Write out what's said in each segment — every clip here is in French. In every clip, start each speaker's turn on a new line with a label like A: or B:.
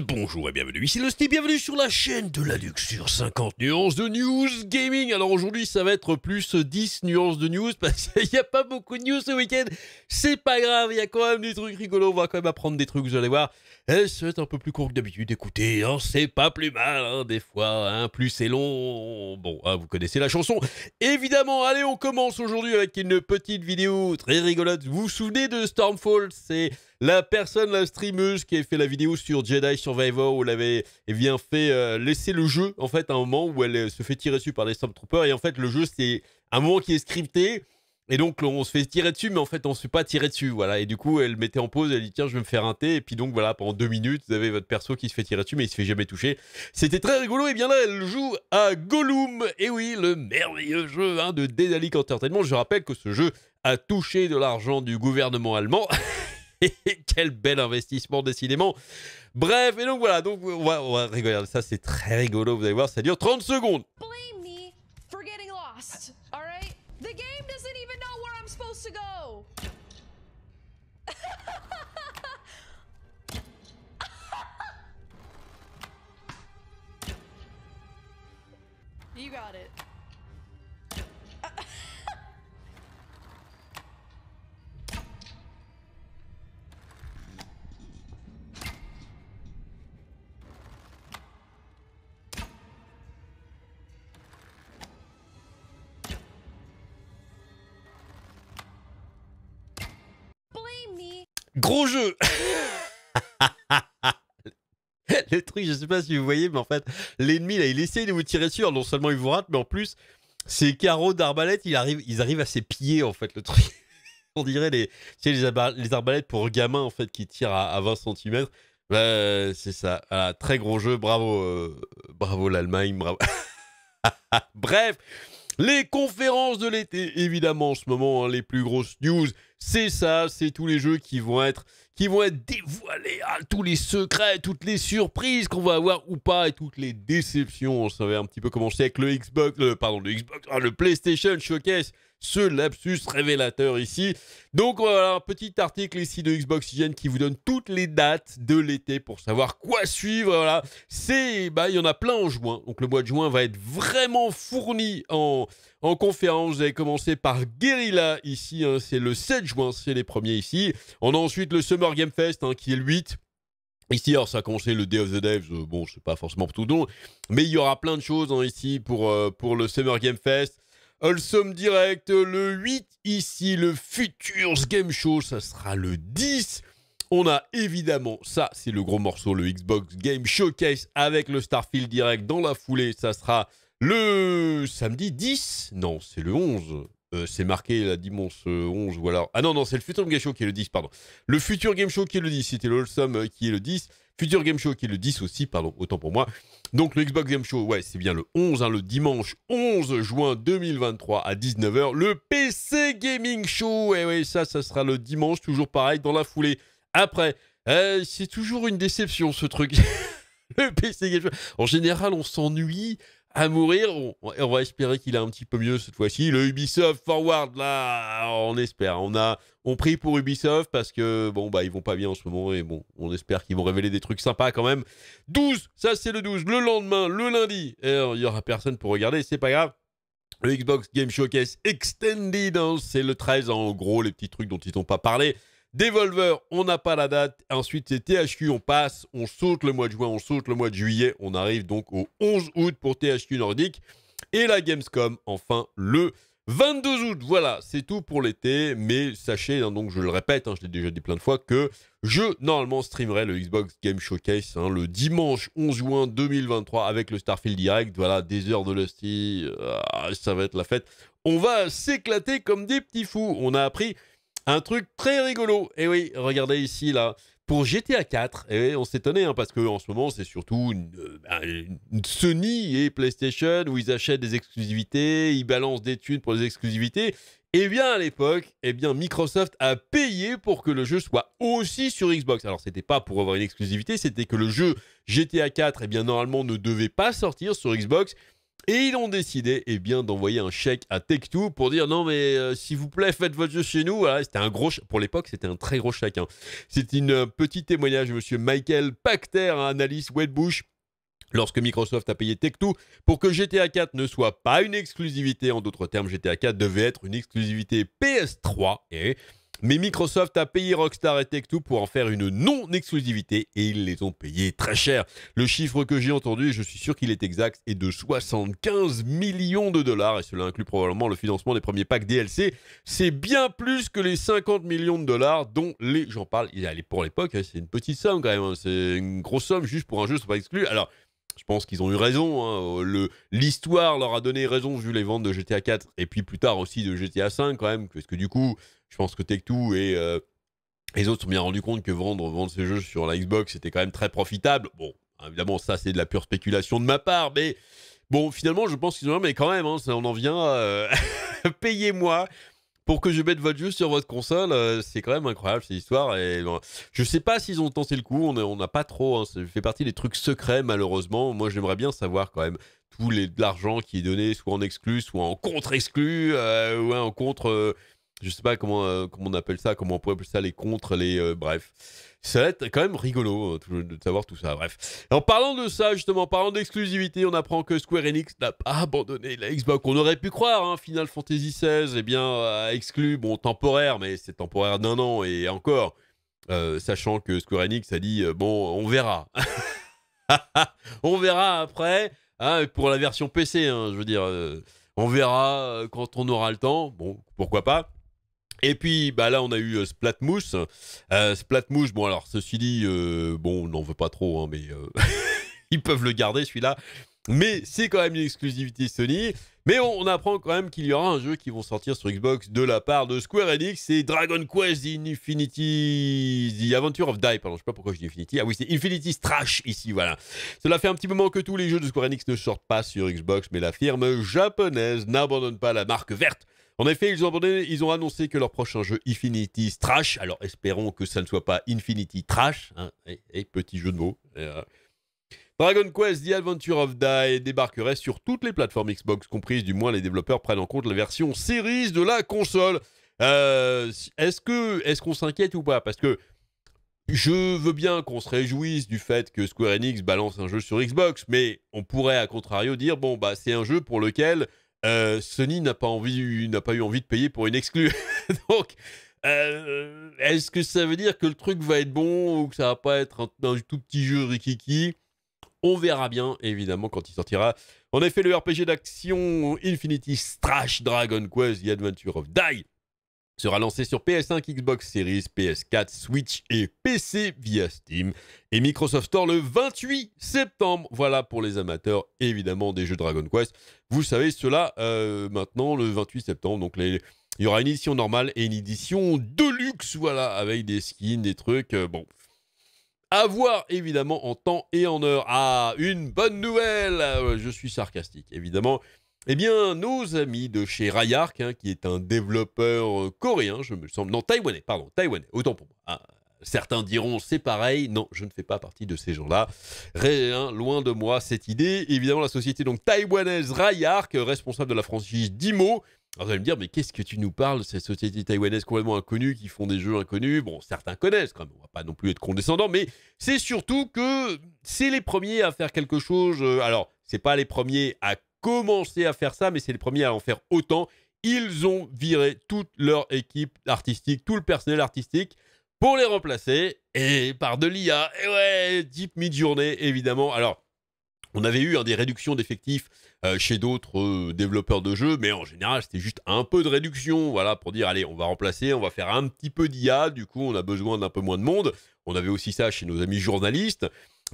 A: Bonjour et bienvenue, ici style bienvenue sur la chaîne de la Luxure 50 nuances de news gaming. Alors aujourd'hui ça va être plus 10 nuances de news parce qu'il n'y a pas beaucoup de news ce week-end. C'est pas grave, il y a quand même des trucs rigolos, on va quand même apprendre des trucs, vous allez voir. être eh, un peu plus court que d'habitude, écoutez, hein, c'est pas plus mal hein, des fois, hein, plus c'est long. Bon, vous connaissez la chanson. Évidemment, allez on commence aujourd'hui avec une petite vidéo très rigolote. Vous vous souvenez de Stormfall, c'est la personne, la streameuse qui avait fait la vidéo sur Jedi Survivor où elle avait eh bien, fait euh, laisser le jeu, en fait, à un moment où elle euh, se fait tirer dessus par les Stormtroopers. Et en fait, le jeu, c'est un moment qui est scripté. Et donc, on se fait tirer dessus, mais en fait, on ne se fait pas tirer dessus. Voilà. Et du coup, elle mettait en pause, elle dit Tiens, je vais me faire un thé. Et puis, donc, voilà, pendant deux minutes, vous avez votre perso qui se fait tirer dessus, mais il se fait jamais toucher. C'était très rigolo. Et bien là, elle joue à Gollum. Et oui, le merveilleux jeu hein, de Dedalic Entertainment. Je rappelle que ce jeu a touché de l'argent du gouvernement allemand. Quel bel investissement, décidément. Bref, et donc voilà, donc on va, on Ça, c'est très rigolo, vous allez voir, ça dure 30 secondes. Gros jeu Le truc, je sais pas si vous voyez, mais en fait, l'ennemi, là, il essaie de vous tirer sur. Non seulement il vous rate, mais en plus, ces carreaux d'arbalète, ils arrivent, ils arrivent à pieds en fait, le truc. On dirait les, les, arbalètes pour gamins, en fait, qui tirent à, 20 cm. Bah, c'est ça. très gros jeu. Bravo, euh, bravo l'Allemagne. Bravo. Bref, les conférences de l'été, évidemment, en ce moment, hein, les plus grosses news, c'est ça, c'est tous les jeux qui vont être, qui vont être dévoilés, ah, tous les secrets, toutes les surprises qu'on va avoir ou pas, et toutes les déceptions. On savait un petit peu commencer avec le Xbox, pardon, le Xbox, ah, le PlayStation Showcase ce lapsus révélateur ici. Donc voilà, un petit article ici de Xbox Hygiene qui vous donne toutes les dates de l'été pour savoir quoi suivre. Voilà, c'est bah il y en a plein en juin. Donc le mois de juin va être vraiment fourni en en conférence. Vous avez commencé par Guerrilla ici, hein. c'est le 7 juin, c'est les premiers ici. On a ensuite le Summer Game Fest hein, qui est le 8. Ici, alors ça a commencé le Day of the Devs, euh, bon, c'est pas forcément pour tout don, mais il y aura plein de choses hein, ici pour, euh, pour le Summer Game Fest. Wholesome Direct le 8 ici, le Futures Game Show, ça sera le 10. On a évidemment, ça c'est le gros morceau, le Xbox Game Showcase avec le Starfield Direct dans la foulée, ça sera le samedi 10. Non, c'est le 11. Euh, c'est marqué la dimanche 11 ou alors. Ah non, non, c'est le Futur Game Show qui est le 10, pardon. Le Futur Game Show qui est le 10, c'était le euh, qui est le 10. Futur Game Show qui est le 10 aussi, pardon, autant pour moi. Donc le Xbox Game Show, ouais, c'est bien le 11, hein, le dimanche 11 juin 2023 à 19h. Le PC Gaming Show, et eh oui, ça, ça sera le dimanche, toujours pareil, dans la foulée. Après, eh, c'est toujours une déception ce truc. le PC Game Show. En général, on s'ennuie à mourir. On, on va espérer qu'il a un petit peu mieux cette fois-ci. Le Ubisoft Forward, là, on espère. On, a, on prie pour Ubisoft parce que, bon, bah, ils vont pas bien en ce moment et bon, on espère qu'ils vont révéler des trucs sympas quand même. 12, ça c'est le 12. Le lendemain, le lundi, il y aura personne pour regarder, c'est pas grave. Le Xbox Game Showcase Extended, hein, c'est le 13 en gros, les petits trucs dont ils n'ont pas parlé. Devolver, on n'a pas la date. Ensuite, c'est THQ, on passe, on saute le mois de juin, on saute le mois de juillet. On arrive donc au 11 août pour THQ Nordique. Et la Gamescom, enfin, le 22 août, voilà, c'est tout pour l'été, mais sachez, hein, donc je le répète, hein, je l'ai déjà dit plein de fois, que je normalement streamerai le Xbox Game Showcase hein, le dimanche 11 juin 2023 avec le Starfield Direct, voilà, des heures de Lusty, euh, ça va être la fête. On va s'éclater comme des petits fous, on a appris un truc très rigolo. Et eh oui, regardez ici, là. Pour GTA 4, et on s'étonnait, hein, parce qu'en ce moment, c'est surtout euh, bah, une, Sony et PlayStation où ils achètent des exclusivités, ils balancent des thunes pour les exclusivités. Eh bien, à l'époque, eh bien, Microsoft a payé pour que le jeu soit aussi sur Xbox. Alors, ce n'était pas pour avoir une exclusivité, c'était que le jeu GTA 4, eh bien, normalement, ne devait pas sortir sur Xbox. Et ils ont décidé eh bien, d'envoyer un chèque à Tech2 pour dire non mais euh, s'il vous plaît faites votre jeu chez nous. Ah, c'était un gros pour l'époque c'était un très gros chèque. Hein. C'est un euh, petit témoignage de Monsieur Michael Pacter, à analyste Wedbush. Lorsque Microsoft a payé Tech2 pour que GTA 4 ne soit pas une exclusivité, en d'autres termes, GTA 4 devait être une exclusivité PS3 et mais Microsoft a payé Rockstar et Tech2 pour en faire une non-exclusivité et ils les ont payés très cher. Le chiffre que j'ai entendu, et je suis sûr qu'il est exact, est de 75 millions de dollars et cela inclut probablement le financement des premiers packs DLC. C'est bien plus que les 50 millions de dollars dont les gens parlent. Pour l'époque, hein, c'est une petite somme quand même, hein, c'est une grosse somme juste pour un jeu, c'est pas exclu. Alors, je pense qu'ils ont eu raison. Hein, euh, l'histoire leur a donné raison vu les ventes de GTA 4 et puis plus tard aussi de GTA 5 quand même, parce que du coup, je pense que Tech2 et euh, les autres sont bien rendus compte que vendre, vendre ces jeux sur la Xbox, c'était quand même très profitable. Bon, évidemment, ça, c'est de la pure spéculation de ma part, mais bon, finalement, je pense qu'ils ont mais quand même, hein, on en vient, euh, payez-moi pour que je mette votre jeu sur votre console, euh, c'est quand même incroyable cette histoire. Et ne sais pas s'ils ont tenté le coup, on n'a pas trop. Hein, ça fait partie des trucs secrets malheureusement. Moi, j'aimerais bien savoir quand même tout l'argent qui est donné, soit en exclu, soit en contre exclu, ou en contre je sais pas euh, comment, on appelle ça, comment on pourrait appeler ça, les contre, les. Euh, bref. Ça va être quand même rigolo euh, de savoir tout ça, bref. En parlant de ça, justement, en parlant d'exclusivité, on apprend que Square Enix n'a pas abandonné la Xbox. On aurait pu croire, hein, Final Fantasy XVI, eh bien, exclu, bon, temporaire, mais c'est temporaire d'un an et encore. sachant que Square Enix a dit, bon, on verra. on verra après, hein, pour la version PC, hein, je veux dire. on verra quand on aura le temps. Bon, pourquoi pas. Et puis bah là on a eu Splatmousse. Euh, euh bon alors ceci dit, euh, bon on n'en veut pas trop, hein, mais euh, ils peuvent le garder celui-là. Mais c'est quand même une exclusivité Sony. Mais on, apprend quand même qu'il y aura un jeu qui vont sortir sur Xbox de la part de Square Enix, c'est Dragon Quest Infinity, The Adventure of Die, pardon, je sais pas pourquoi je dis Infinity. Ah oui, c'est Infinity Trash ici, voilà. Cela fait un petit moment que tous les jeux de Square Enix ne sortent pas sur Xbox, mais la firme japonaise n'abandonne pas la marque verte en effet, ils ont, annoncé que leur prochain jeu Infinity Trash, alors espérons que ça ne soit pas Infinity Trash, hein, et, petit jeu de mots. Euh, Dragon Quest The Adventure of Die débarquerait sur toutes les plateformes Xbox comprises, du moins les développeurs prennent en compte la version Series de la console. Euh, est-ce est-ce qu'on s'inquiète ou pas Parce que je veux bien qu'on se réjouisse du fait que Square Enix balance un jeu sur Xbox, mais on pourrait à contrario dire bon bah c'est un jeu pour lequel euh, Sony n'a pas, pas eu envie de payer pour une exclue. Donc, euh, est-ce que ça veut dire que le truc va être bon ou que ça va pas être un, tout petit jeu rikiki On verra bien, évidemment, quand il sortira. En effet, le RPG d'action Infinity Strash Dragon Quest The Adventure of Die sera lancé sur PS5, Xbox Series, PS4, Switch et PC via Steam et Microsoft Store le 28 septembre. Voilà pour les amateurs évidemment des jeux Dragon Quest. Vous savez cela euh, maintenant le 28 septembre. Donc il y aura une édition normale et une édition de luxe, voilà, avec des skins, des trucs. Euh, bon, à voir évidemment en temps et en heure. Ah, une bonne nouvelle euh, Je suis sarcastique évidemment. Eh bien, nos amis de chez Rayark, hein, qui est un développeur euh, coréen, je me semble, non, taïwanais, pardon, taïwanais, autant pour moi. Ah, certains diront c'est pareil, non, je ne fais pas partie de ces gens-là. Rien, hein, loin de moi cette idée. Évidemment, la société donc taïwanaise Rayark, responsable de la franchise Dimo, alors vous allez me dire, mais qu'est-ce que tu nous parles, ces sociétés taïwanaise complètement inconnues qui font des jeux inconnus Bon, certains connaissent quand même, on va pas non plus être condescendant, mais c'est surtout que c'est les premiers à faire quelque chose. Euh, alors, c'est pas les premiers à commencé à faire ça, mais c'est le premier à en faire autant. Ils ont viré toute leur équipe artistique, tout le personnel artistique pour les remplacer et par de l'IA. Et ouais, deep mid-journée évidemment. Alors, on avait eu hein, des réductions d'effectifs euh, chez d'autres euh, développeurs de jeux, mais en général, c'était juste un peu de réduction, voilà, pour dire, allez, on va remplacer, on va faire un petit peu d'IA, du coup, on a besoin d'un peu moins de monde. On avait aussi ça chez nos amis journalistes.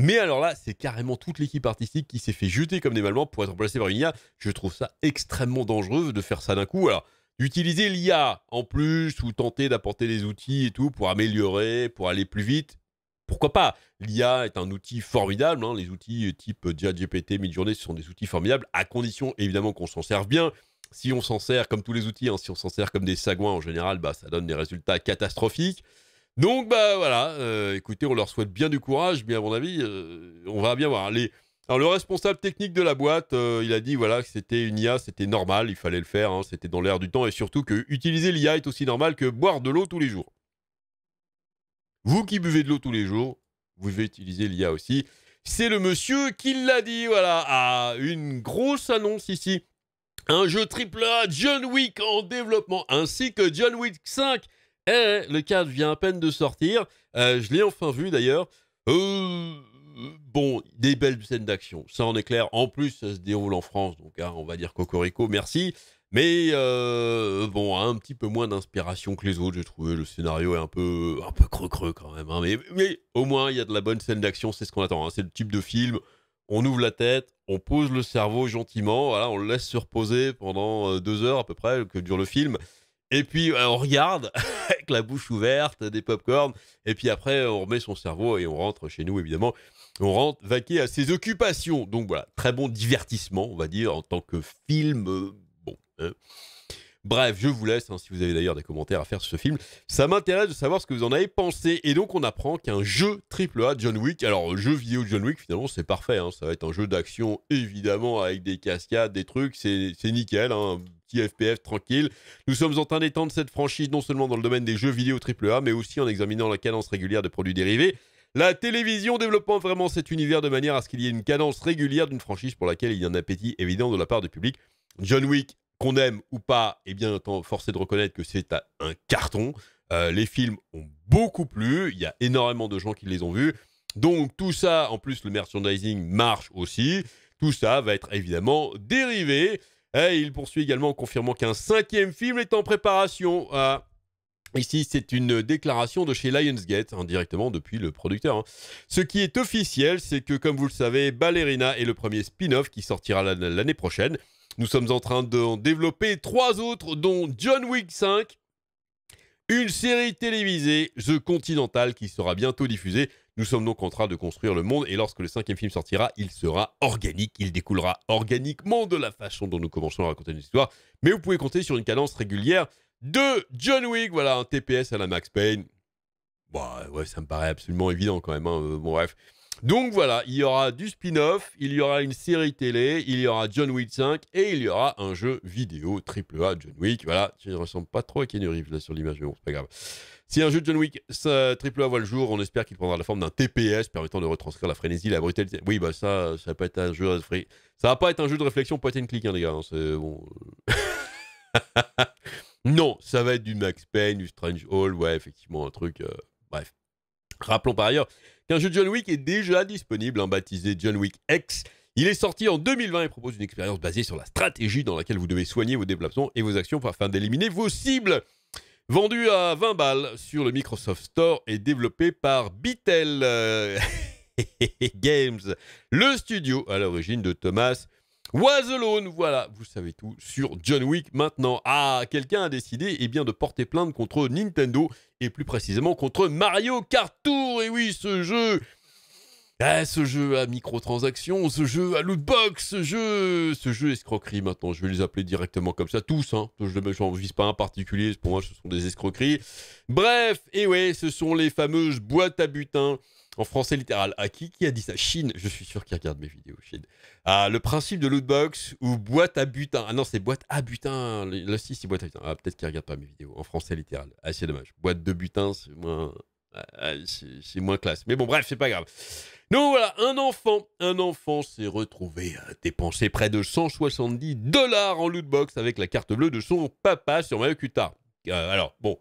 A: Mais alors là, c'est carrément toute l'équipe artistique qui s'est fait jeter comme des pour être remplacée par une IA. Je trouve ça extrêmement dangereux de faire ça d'un coup. Alors, utiliser l'IA en plus ou tenter d'apporter des outils et tout pour améliorer, pour aller plus vite, pourquoi pas L'IA est un outil formidable. Hein. les outils type ChatGPT, Midjourney, ce sont des outils formidables, à condition évidemment qu'on s'en serve bien. Si on s'en sert comme tous les outils, hein, si on s'en sert comme des sagouins en général, bah, ça donne des résultats catastrophiques. Donc, bah voilà, euh, écoutez, on leur souhaite bien du courage, mais à mon avis, euh, on va bien voir. Hein. Alors, le responsable technique de la boîte, euh, il a dit voilà, que c'était une IA, c'était normal, il fallait le faire, hein, c'était dans l'air du temps, et surtout que utiliser l'IA est aussi normal que boire de l'eau tous les jours. Vous qui buvez de l'eau tous les jours, vous devez utiliser l'IA aussi. C'est le monsieur qui l'a dit, voilà, à une grosse annonce ici. Un jeu AAA John Wick en développement, ainsi que John Wick 5 eh, le cadre vient à peine de sortir. Euh, je l'ai enfin vu d'ailleurs. Euh, bon, des belles scènes d'action. Ça, en est clair. En plus, ça se déroule en France. Donc, hein, on va dire Cocorico, merci. Mais euh, bon, un petit peu moins d'inspiration que les autres, j'ai trouvé. Le scénario est un peu, un peu creux-creux quand même. Hein. Mais, au moins, il y a de la bonne scène d'action, c'est ce qu'on attend. Hein. C'est le type de film. On ouvre la tête, on pose le cerveau gentiment, voilà, on le laisse se reposer pendant deux heures à peu près que dure le film. Et puis euh, on regarde avec la bouche ouverte, des pop-corn. Et puis après, euh, on remet son cerveau et on rentre chez nous, évidemment. On rentre vaquer à ses occupations. Donc voilà, très bon divertissement, on va dire, en tant que film. Euh, bon. Hein. Bref, je vous laisse, hein, si vous avez d'ailleurs des commentaires à faire sur ce film. Ça m'intéresse de savoir ce que vous en avez pensé. Et donc, on apprend qu'un jeu AAA John Wick, alors jeu vidéo John Wick, finalement, c'est parfait. Hein. ça va être un jeu d'action, évidemment, avec des cascades, des trucs, c'est nickel. Hein, FPF tranquille, Nous sommes en train d'étendre cette franchise non seulement dans le domaine des jeux vidéo AAA, mais aussi en examinant la cadence régulière de produits dérivés. La télévision développant vraiment cet univers de manière à ce qu'il y ait une cadence régulière d'une franchise pour laquelle il y a un appétit évident de la part du public. John Wick, qu'on aime ou pas, eh bien, forcé de reconnaître que c'est un carton. Euh, les films ont beaucoup plu, il y a énormément de gens qui les ont vus. Donc tout ça, en plus le merchandising marche aussi, tout ça va être évidemment dérivé. Et il poursuit également en confirmant qu'un cinquième film est en préparation. Ah. Ici, c'est une déclaration de chez Lionsgate, hein, directement depuis le producteur. Hein. Ce qui est officiel, c'est que, comme vous le savez, Ballerina est le premier spin-off qui sortira l'année prochaine. Nous sommes en train d'en développer trois autres, dont John Wick 5, une série télévisée, The Continental, qui sera bientôt diffusée, nous sommes donc en train de construire le monde et lorsque le cinquième film sortira, il sera organique, il découlera organiquement de la façon dont nous commençons à raconter une histoire. Mais vous pouvez compter sur une cadence régulière de John Wick, voilà, un TPS à la Max Payne. Bah ouais, ça me paraît absolument évident quand même, hein, euh, bon bref. Donc voilà, il y aura du spin-off, il y aura une série télé, il y aura John Wick 5 et il y aura un jeu vidéo AAA John Wick. Voilà, tu ne ressemble pas trop à Ken Reeves là sur l'image, mais bon, c'est pas grave. Si un jeu de John Wick ça, triple à voit le jour, on espère qu'il prendra la forme d'un TPS permettant de retranscrire la frénésie, la brutalité. Oui, bah ça, ça va pas être un jeu de ça va pas être un jeu de réflexion point and click, hein, les gars. Hein, non, ça va être du Max Payne, du Strange Hall, ouais, effectivement, un truc. Euh, bref. Rappelons par ailleurs qu'un jeu de John Wick est déjà disponible, un hein, baptisé John Wick X. Il est sorti en 2020 et propose une expérience basée sur la stratégie dans laquelle vous devez soigner vos déplacements et vos actions afin d'éliminer vos cibles. Vendu à 20 balles sur le Microsoft Store et développé par Bitel euh, Games, le studio à l'origine de Thomas Was Alone. Voilà, vous savez tout sur John Wick maintenant. Ah, quelqu'un a décidé eh bien, de porter plainte contre Nintendo et plus précisément contre Mario Kart Tour. Et oui, ce jeu ah, ce jeu à microtransactions, ce jeu à lootbox, ce jeu, ce jeu escroquerie maintenant. Je vais les appeler directement comme ça, tous. Hein. Je ne vise pas un particulier, pour moi ce sont des escroqueries. Bref, et ouais, ce sont les fameuses boîtes à butin. En français littéral. À qui, qui a dit ça Chine, je suis sûr qu'il regarde mes vidéos, Chine. Ah, le principe de lootbox ou boîte à butin. Ah non, c'est boîte à butin. Là, si, c'est boîte à butin. Ah, peut-être qu'il regarde pas mes vidéos. En français littéral. assez ah, dommage. Boîte de butin, c'est moins ah, ah, c'est moins classe. Mais bon, bref, c'est pas grave. Donc voilà, un enfant, un enfant s'est retrouvé à dépenser près de 170 dollars en lootbox avec la carte bleue de son papa sur Mayokuta euh, alors bon,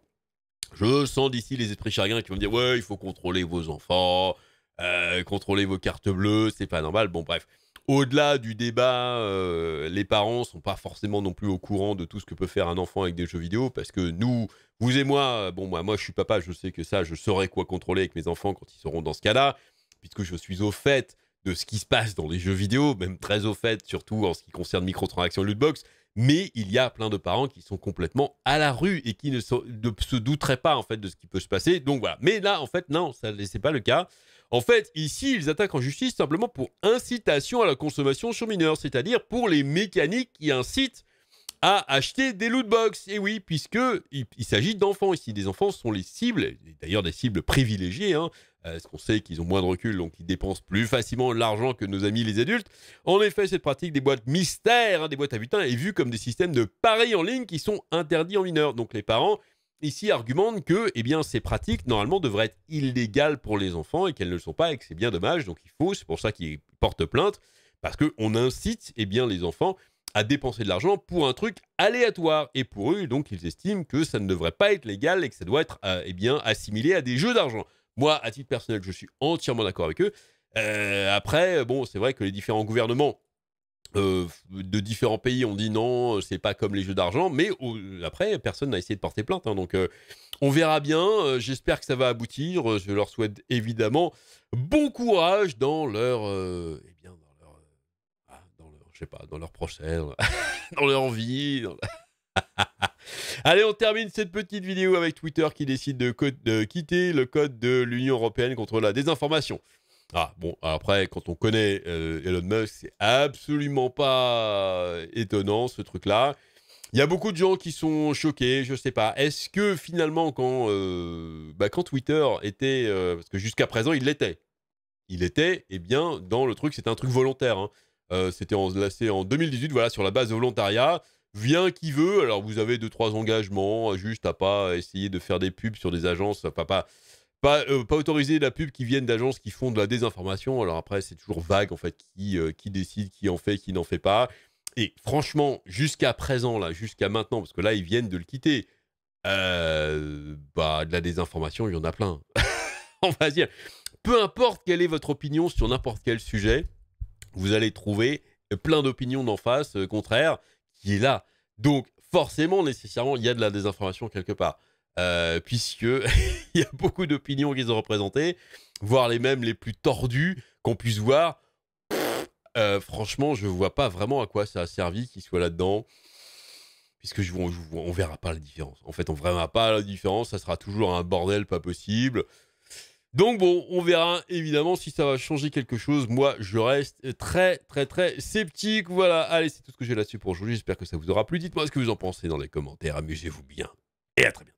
A: je sens d'ici les esprits chagrins qui vont me dire ouais, il faut contrôler vos enfants, euh, contrôler vos cartes bleues, c'est pas normal. Bon bref au-delà du débat, euh, les parents sont pas forcément non plus au courant de tout ce que peut faire un enfant avec des jeux vidéo, parce que nous, vous et moi, bon, moi, moi je suis papa, je sais que ça, je saurai quoi contrôler avec mes enfants quand ils seront dans ce cas-là, puisque je suis au fait de ce qui se passe dans les jeux vidéo, même très au fait, surtout en ce qui concerne microtransactions lootbox, mais il y a plein de parents qui sont complètement à la rue et qui ne, se douteraient pas en fait de ce qui peut se passer. Donc voilà. Mais là, en fait, non, ça n'est pas le cas. En fait, ici, ils attaquent en justice simplement pour incitation à la consommation sur mineurs, c'est-à-dire pour les mécaniques qui incitent à acheter des loot box. Et oui, puisque il, s'agit d'enfants ici. Des enfants sont les cibles, d'ailleurs des cibles privilégiées, parce hein. euh, qu'on sait qu'ils ont moins de recul, donc ils dépensent plus facilement l'argent que nos amis les adultes. En effet, cette pratique des boîtes mystères, hein, des boîtes à butin, est vue comme des systèmes de paris en ligne qui sont interdits en mineurs. Donc les parents ici argumentent que eh bien, ces pratiques, normalement, devraient être illégales pour les enfants et qu'elles ne le sont pas et que c'est bien dommage. Donc il faut, c'est pour ça qu'ils portent plainte, parce qu'on incite eh bien, les enfants à dépenser de l'argent pour un truc aléatoire. Et pour eux, donc, ils estiment que ça ne devrait pas être légal et que ça doit être euh, eh bien, assimilé à des jeux d'argent. Moi, à titre personnel, je suis entièrement d'accord avec eux. Euh, après, bon, c'est vrai que les différents gouvernements euh, de différents pays ont dit non, euh, c'est pas comme les jeux d'argent, mais après, personne n'a essayé de porter plainte. Hein, donc, euh, on verra bien. J'espère que ça va aboutir. Je leur souhaite évidemment bon courage dans leur. eh bien, ah, dans leur. je sais pas, dans leur prochaine dans, leur vie. Allez, on termine cette petite vidéo avec Twitter qui décide de quitter le code de l'Union européenne contre la désinformation. Ah bon, après, quand on connaît euh, Elon Musk, c'est absolument pas étonnant ce truc-là. Il y a beaucoup de gens qui sont choqués, je sais pas. Est-ce que finalement, quand, euh, bah, Twitter était. Euh, parce que jusqu'à présent, il l'était. Il était, eh bien, dans le truc, c'était un truc volontaire. Hein. c'était en, 2018, voilà, sur la base de volontariat. Vient qui veut. Alors, vous avez deux, trois engagements, juste à pas essayer de faire des pubs sur des agences, papa. pas. pas pas, euh, autoriser la pub qui viennent d'agences qui font de la désinformation. Alors après, c'est toujours vague en fait qui, euh, qui décide, qui en fait, qui n'en fait pas. Et franchement, jusqu'à présent, là, jusqu'à maintenant, parce que là, ils viennent de le quitter, euh, bah, de la désinformation, il y en a plein. On va dire. Peu importe quelle est votre opinion sur n'importe quel sujet, vous allez trouver plein d'opinions d'en face, contraire, qui est là. Donc, forcément, nécessairement, il y a de la désinformation quelque part. Euh, puisque il y a beaucoup d'opinions qu'ils ont représentées, voire les mêmes les plus tordues qu'on puisse voir. Euh, franchement, je ne vois pas vraiment à quoi ça a servi qu'ils soit là-dedans, puisque je, on, verra pas la différence. En fait, on verra pas la différence. Ça sera toujours un bordel pas possible. Donc bon, on verra évidemment si ça va changer quelque chose. Moi, je reste très très très sceptique. Voilà, allez, c'est tout ce que j'ai là-dessus pour aujourd'hui. J'espère que ça vous aura plu. Dites-moi ce que vous en pensez dans les commentaires. Amusez-vous bien. Et à très bientôt.